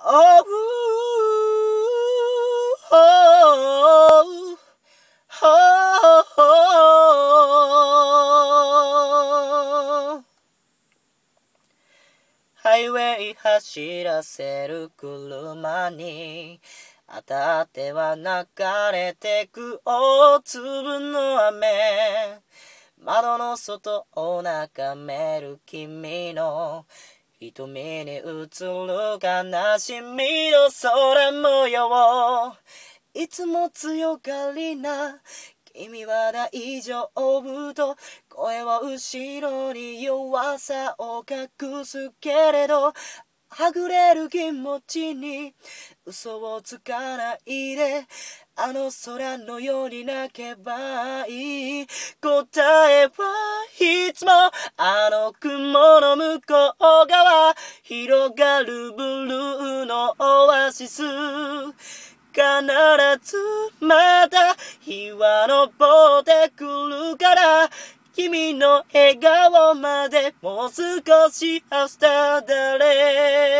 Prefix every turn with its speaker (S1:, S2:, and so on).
S1: あ h oh, oh, h
S2: i g h w 走らせる車に当たっては流れてく大粒の雨窓の外を眺める君の瞳に映る悲しみの空模様いつも強がりな君は大丈夫と声は後ろに弱さを隠すけれどはぐれる気持ちに嘘をつかないであの空のように泣けばいい答えはいつもあの雲の向こう側広がるブルーのオアシス必ずまた日は昇ってくるから君の笑顔までもう少し明日だれ